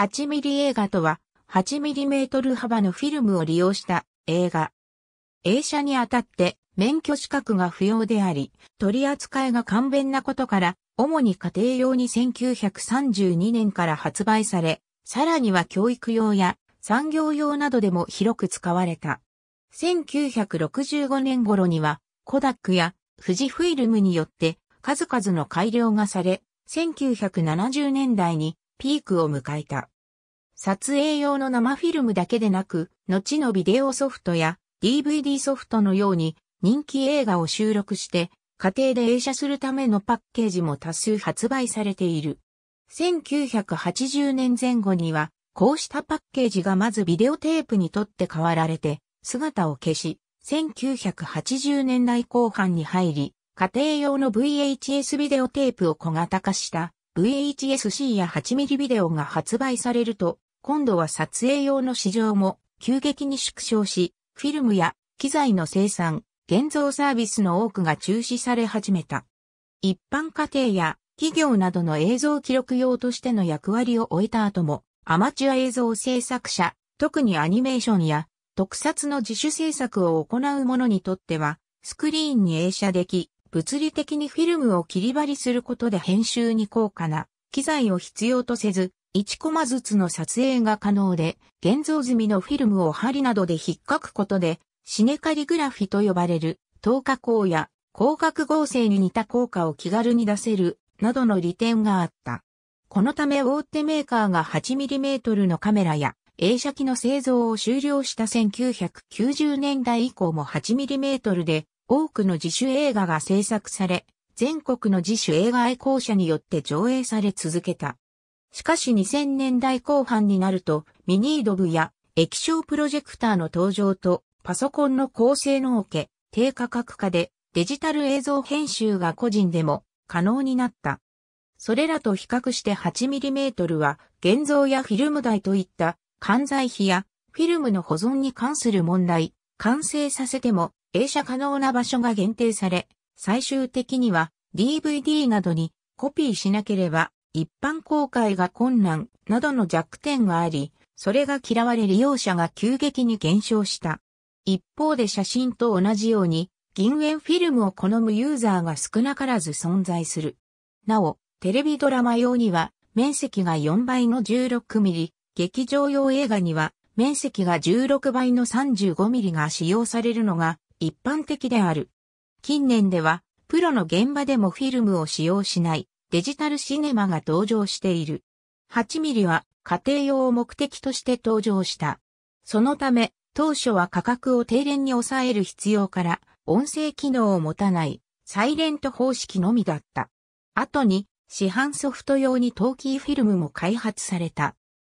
8ミリ映画とは、8ミリメートル幅のフィルムを利用した映画。映写にあたって免許資格が不要であり、取り扱いが簡便なことから、主に家庭用に1932年から発売され、さらには教育用や産業用などでも広く使われた。1965年頃には、コダックや富士フィルムによって数々の改良がされ、1970年代にピークを迎えた。撮影用の生フィルムだけでなく、後のビデオソフトや DVD ソフトのように人気映画を収録して家庭で映写するためのパッケージも多数発売されている。1980年前後にはこうしたパッケージがまずビデオテープにとって変わられて姿を消し、1980年代後半に入り、家庭用の VHS ビデオテープを小型化した VHSC や 8mm ビデオが発売されると、今度は撮影用の市場も急激に縮小し、フィルムや機材の生産、現像サービスの多くが中止され始めた。一般家庭や企業などの映像記録用としての役割を終えた後も、アマチュア映像制作者、特にアニメーションや特撮の自主制作を行う者にとっては、スクリーンに映写でき、物理的にフィルムを切り張りすることで編集に高価な機材を必要とせず、1コマずつの撮影が可能で、現像済みのフィルムを針などで引っかくことで、シネカリグラフィと呼ばれる、透過光や光学合成に似た効果を気軽に出せる、などの利点があった。このため大手メーカーが 8mm のカメラや映写機の製造を終了した1990年代以降も 8mm で多くの自主映画が制作され、全国の自主映画愛好者によって上映され続けた。しかし2000年代後半になると、ミニードブや液晶プロジェクターの登場と、パソコンの高性能受け、低価格化でデジタル映像編集が個人でも可能になった。それらと比較して 8mm は現像やフィルム台といった管材費やフィルムの保存に関する問題、完成させても映写可能な場所が限定され、最終的には DVD などにコピーしなければ一般公開が困難などの弱点があり、それが嫌われ利用者が急激に減少した。一方で写真と同じように、銀塩フィルムを好むユーザーが少なからず存在する。なお、テレビドラマ用には面積が4倍の1 6ミリ、劇場用映画には面積が16倍の3 5ミリが使用されるのが一般的である。近年では、プロの現場でもフィルムを使用しないデジタルシネマが登場している。8ミリは家庭用を目的として登場した。そのため、当初は価格を低廉に抑える必要から、音声機能を持たないサイレント方式のみだった。後に市販ソフト用にトーキーフィルムも開発された。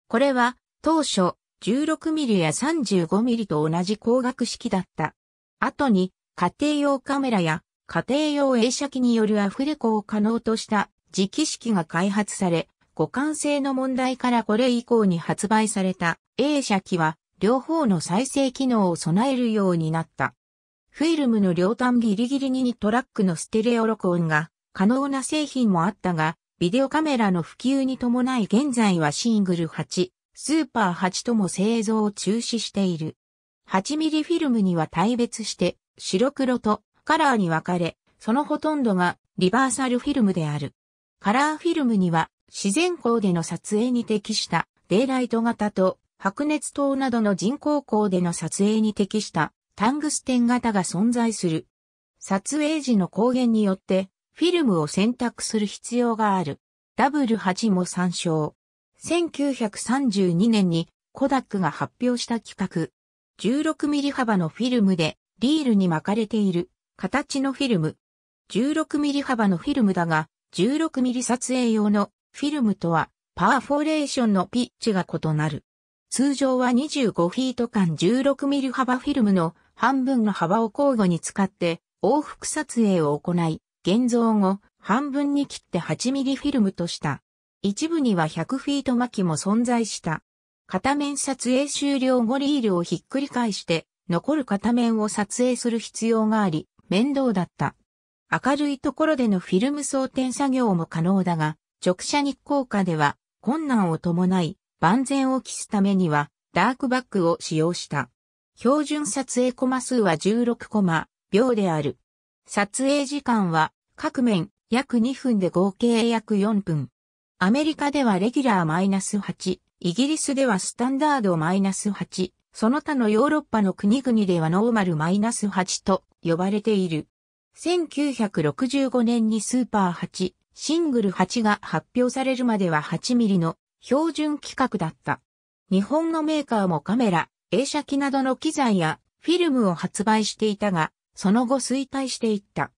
これは当初 16mm や 35mm と同じ光学式だった。後に家庭用カメラや家庭用映写機によるアフレコを可能とした磁気式が開発され、互換性の問題からこれ以降に発売された映写機は両方の再生機能を備えるようになった。フィルムの両端ギリギリにトラックのステレオ録音が可能な製品もあったが、ビデオカメラの普及に伴い現在はシングル8、スーパー8とも製造を中止している。8ミリフィルムには大別して白黒とカラーに分かれ、そのほとんどがリバーサルフィルムである。カラーフィルムには自然光での撮影に適したデイライト型と白熱灯などの人工光での撮影に適したタングステン型が存在する。撮影時の光源によってフィルムを選択する必要がある。W8 も参照。1932年にコダックが発表した企画、16ミリ幅のフィルムで、リールに巻かれている、形のフィルム。16ミリ幅のフィルムだが、16ミリ撮影用のフィルムとは、パーフォレーションのピッチが異なる。通常は25フィート間16ミリ幅フィルムの半分の幅を交互に使って往復撮影を行い、現像後半分に切って8ミリフィルムとした。一部には100フィート巻きも存在した。片面撮影終了後リールをひっくり返して、残る片面を撮影する必要があり、面倒だった。明るいところでのフィルム装填作業も可能だが、直射日光下では困難を伴い、万全を期すためには、ダークバックを使用した。標準撮影コマ数は16コマ、秒である。撮影時間は、各面、約2分で合計約4分。アメリカではレギュラーマイナス8。イギリスではスタンダードマイナス -8、その他のヨーロッパの国々ではノーマルマイナス -8 と呼ばれている。1965年にスーパー8、シングル8が発表されるまでは8ミリの標準規格だった。日本のメーカーもカメラ、映写機などの機材やフィルムを発売していたが、その後衰退していった。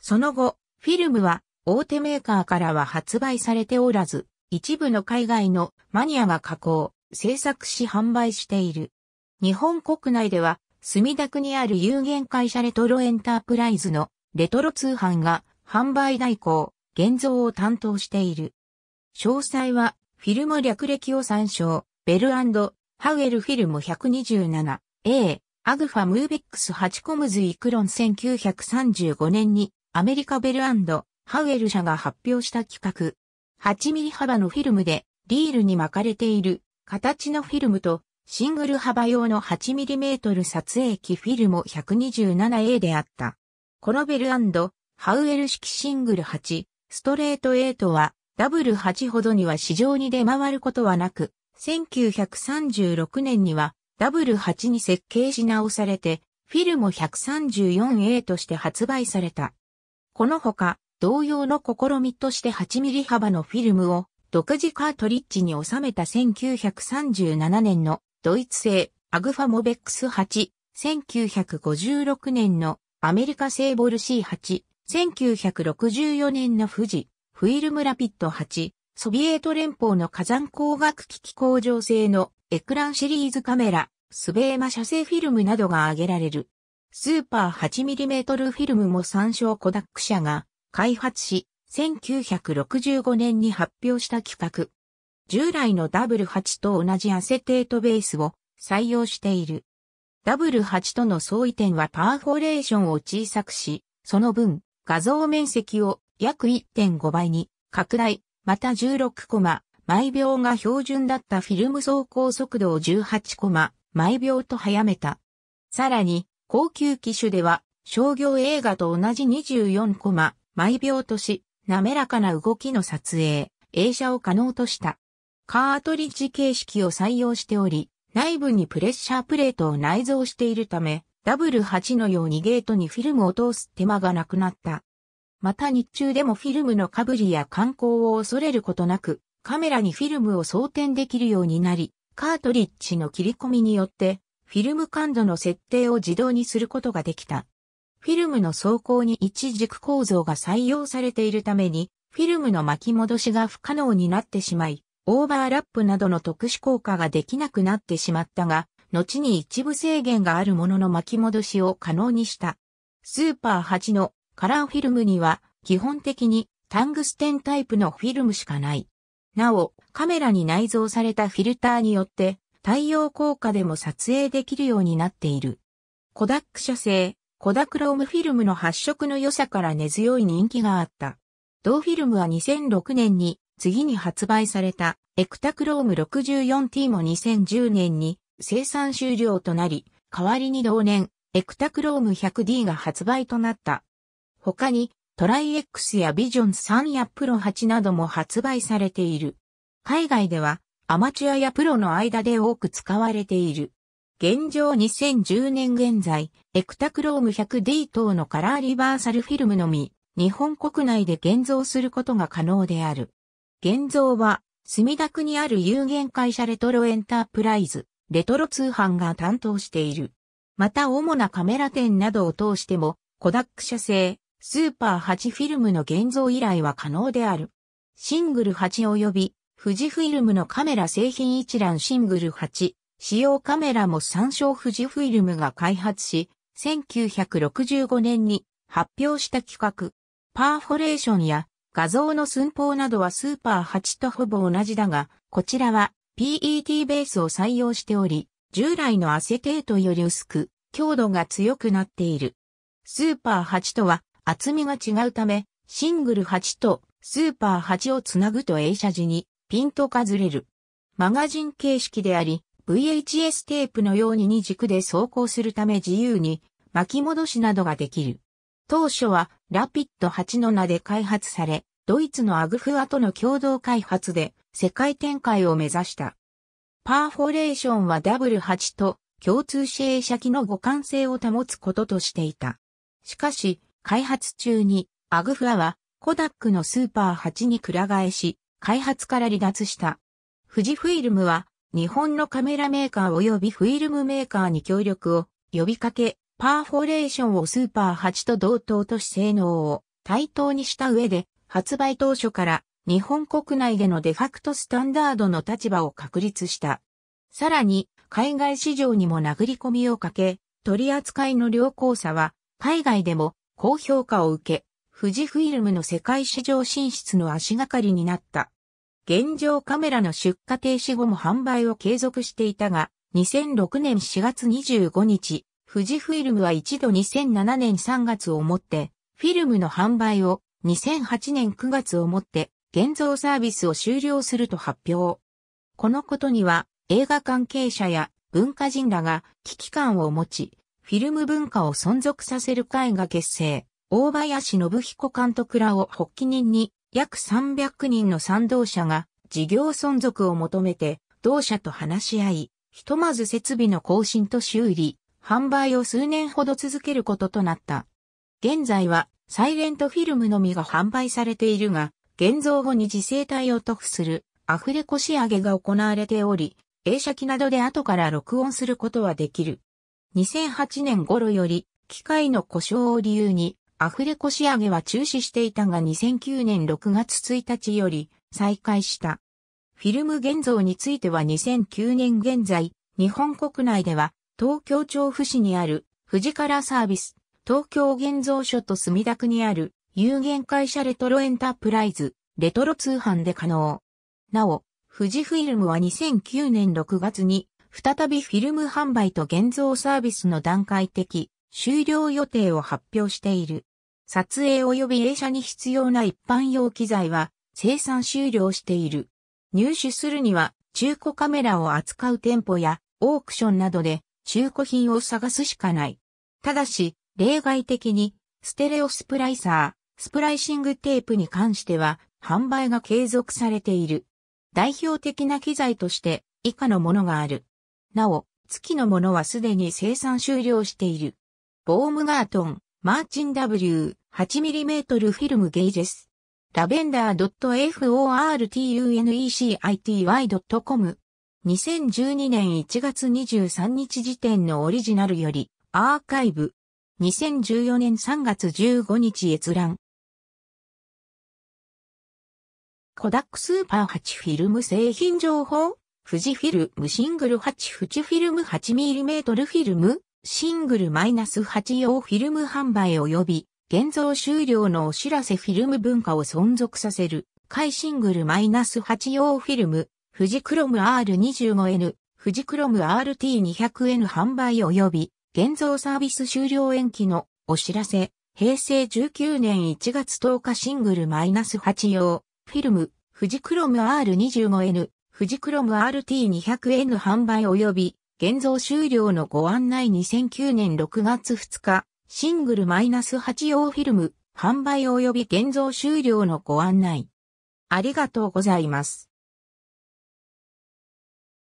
その後、フィルムは大手メーカーからは発売されておらず、一部の海外のマニアが加工、制作し販売している。日本国内では、墨田区にある有限会社レトロエンタープライズのレトロ通販が販売代行、現像を担当している。詳細は、フィルム略歴を参照、ベルハウエルフィルム 127A、アグファムービックス8コムズイクロン1935年にアメリカベルハウエル社が発表した企画、8ミリ幅のフィルムで、リールに巻かれている形のフィルムと、シングル幅用の 8mm 撮影機フィルム 127A であった。コロベルハウエル式シングル8、ストレート8は、ダブル8ほどには市場に出回ることはなく、1936年には、ダブル8に設計し直されて、フィルム 134A として発売された。このほか、同様の試みとして8ミリ幅のフィルムを独自カートリッジに収めた1937年のドイツ製アグファモベックス8、1956年のアメリカ製ボルシー8 1964年の富士、フィルムラピッド8、ソビエト連邦の火山工学機器工場製のエクランシリーズカメラ、スベーマ社製フィルムなどが挙げられる。スーパー 8mm フィルムも参照コダック社が開発し、1965年に発表した規格。従来の W8 と同じアセテートベースを採用している。W8 との相違点はパーフォレーションを小さくし、その分、画像面積を約1.5倍に拡大、また16コマ、毎秒が標準だったフィルム走行速度を18コマ、毎秒と早めた。さらに、高級機種では、商業映画と同じ24コマ、毎秒とし、滑らかな動きの撮影、映写を可能とした。カートリッジ形式を採用しており、内部にプレッシャープレートを内蔵しているため、ダブル8のようにゲートにフィルムを通す手間がなくなった。また日中でもフィルムのかぶりや観光を恐れることなく、カメラにフィルムを装填できるようになり、カートリッジの切り込みによって、フィルム感度の設定を自動にすることができた。フィルムの走行に一軸構造が採用されているために、フィルムの巻き戻しが不可能になってしまい、オーバーラップなどの特殊効果ができなくなってしまったが、後に一部制限があるものの巻き戻しを可能にした。スーパー8のカラーフィルムには基本的にタングステンタイプのフィルムしかない。なお、カメラに内蔵されたフィルターによって太陽効果でも撮影できるようになっている。コダック社製コダクロームフィルムの発色の良さから根強い人気があった。同フィルムは2006年に次に発売されたエクタクローム 64T も2010年に生産終了となり、代わりに同年エクタクローム 100D が発売となった。他にトライ X やビジョン3やプロ8なども発売されている。海外ではアマチュアやプロの間で多く使われている。現状2010年現在、エクタクローム 100D 等のカラーリバーサルフィルムのみ、日本国内で現像することが可能である。現像は、墨田区にある有限会社レトロエンタープライズ、レトロ通販が担当している。また主なカメラ店などを通しても、コダック社製、スーパー8フィルムの現像依頼は可能である。シングル8及び、富士フィルムのカメラ製品一覧シングル8、使用カメラも参照富士フィルムが開発し、1965年に発表した企画。パーフォレーションや画像の寸法などはスーパー8とほぼ同じだが、こちらは PET ベースを採用しており、従来のアセテートより薄く、強度が強くなっている。スーパー8とは厚みが違うため、シングル8とスーパー8をつなぐと映写時にピントがずれる。マガジン形式であり、VHS テープのように二軸で走行するため自由に巻き戻しなどができる。当初はラピッド8の名で開発され、ドイツのアグフアとの共同開発で世界展開を目指した。パーフォレーションは W8 と共通支援者機の互換性を保つこととしていた。しかし、開発中にアグフアはコダックのスーパー8にくら替えし、開発から離脱した。富士フィルムは日本のカメラメーカー及びフィルムメーカーに協力を呼びかけ、パーフォレーションをスーパー8と同等とし性能を対等にした上で、発売当初から日本国内でのデファクトスタンダードの立場を確立した。さらに、海外市場にも殴り込みをかけ、取り扱いの良好さは、海外でも高評価を受け、富士フィルムの世界市場進出の足がかりになった。現状カメラの出荷停止後も販売を継続していたが、2006年4月25日、富士フィルムは一度2007年3月をもって、フィルムの販売を2008年9月をもって、現像サービスを終了すると発表。このことには、映画関係者や文化人らが危機感を持ち、フィルム文化を存続させる会が結成、大林信彦監督らを発起人に約300人の賛同者が事業存続を求めて同社と話し合い、ひとまず設備の更新と修理、販売を数年ほど続けることとなった。現在はサイレントフィルムのみが販売されているが、現像後に自生体を塗布するアフレコ仕上げが行われており、映写機などで後から録音することはできる。2008年頃より機械の故障を理由にアフレコ仕上げは中止していたが2009年6月1日より再開した。フィルム現像については2009年現在、日本国内では東京調布市にある富士カラーサービス、東京現像所と墨田区にある有限会社レトロエンタープライズ、レトロ通販で可能。なお、富士フィルムは2009年6月に再びフィルム販売と現像サービスの段階的終了予定を発表している。撮影及び映写に必要な一般用機材は生産終了している。入手するには中古カメラを扱う店舗やオークションなどで中古品を探すしかない。ただし、例外的にステレオスプライサー、スプライシングテープに関しては販売が継続されている。代表的な機材として以下のものがある。なお、月のものはすでに生産終了している。ボームガートン、マーチン W8mm フィルムゲージェス。ラベンダー .fortunecity.com。2012年1月23日時点のオリジナルより、アーカイブ。2014年3月15日閲覧。コダックスーパー8フィルム製品情報、富士フィルムシングル8富士フィルム 8mm フィルムシングルマイナス -8 用フィルム販売及び現像終了のお知らせフィルム文化を存続させる、海シングルマイナス -8 用フィルム、富士クロム R25N、富士クロム RT200N 販売及び、現像サービス終了延期のお知らせ、平成19年1月10日シングルマイナス -8 用、フィルム、富士クロム R25N、富士クロム RT200N 販売及び、現像終了のご案内2009年6月2日、シングルマイナス -8 用フィルム、販売及び現像終了のご案内。ありがとうございます。